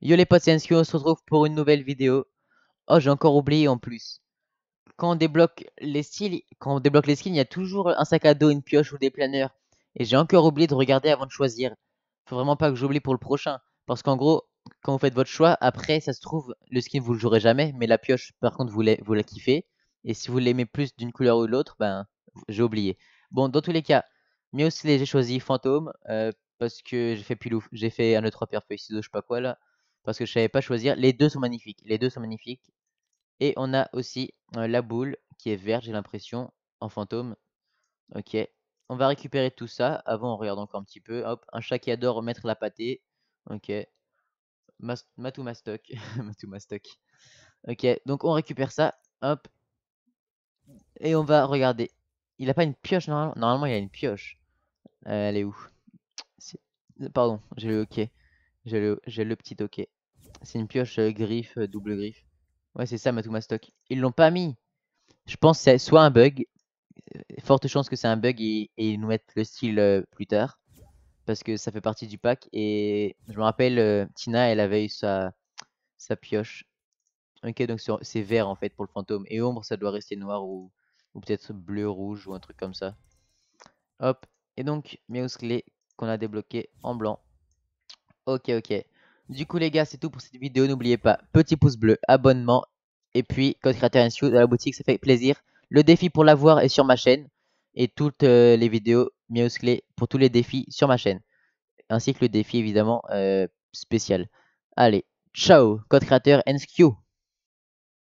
Yo les potes, c'est on se retrouve pour une nouvelle vidéo. Oh, j'ai encore oublié en plus. Quand on débloque les styles, quand on débloque les skins, il y a toujours un sac à dos, une pioche ou des planeurs. Et j'ai encore oublié de regarder avant de choisir. Faut vraiment pas que j'oublie pour le prochain. Parce qu'en gros, quand vous faites votre choix, après, ça se trouve, le skin vous le jouerez jamais, mais la pioche, par contre, vous, la kiffez. Et si vous l'aimez plus d'une couleur ou l'autre, ben, j'ai oublié. Bon, dans tous les cas, mieux aussi, j'ai choisi Fantôme, euh, parce que j'ai fait un j'ai fait un autre e ciseaux, je sais pas quoi là parce que je savais pas choisir. Les deux sont magnifiques. Les deux sont magnifiques. Et on a aussi euh, la boule qui est verte, j'ai l'impression, en fantôme. Ok. On va récupérer tout ça. Avant, on regarde encore un petit peu. Hop, un chat qui adore remettre la pâtée. Ok. Matou Mastoc. Matou Mastoc. Ok, donc on récupère ça. Hop. Et on va regarder. Il n'a pas une pioche normalement Normalement, il a une pioche. Euh, elle est où Pardon, j'ai le ok. J'ai le... le petit ok. C'est une pioche euh, griffe, euh, double griffe. Ouais, c'est ça, ma Stock. Ils l'ont pas mis. Je pense que c'est soit un bug, euh, forte chance que c'est un bug et, ils nous mettent le style plus tard. Parce que ça fait partie du pack. Et je me rappelle, Tina, elle avait eu sa, sa pioche. Ok, donc c'est vert en fait pour le fantôme. Et ombre, ça doit rester noir ou, peut-être bleu, rouge ou un truc comme ça. Hop. Et donc, Miaus qu'on a débloqué en blanc. Ok, ok. Du coup les gars, c'est tout pour cette vidéo. N'oubliez pas, petit pouce bleu, abonnement. Et puis, code créateur NSQ dans la boutique, ça fait plaisir. Le défi pour l'avoir est sur ma chaîne. Et toutes euh, les vidéos clé pour tous les défis sur ma chaîne. Ainsi que le défi évidemment euh, spécial. Allez, ciao, code créateur NSQ.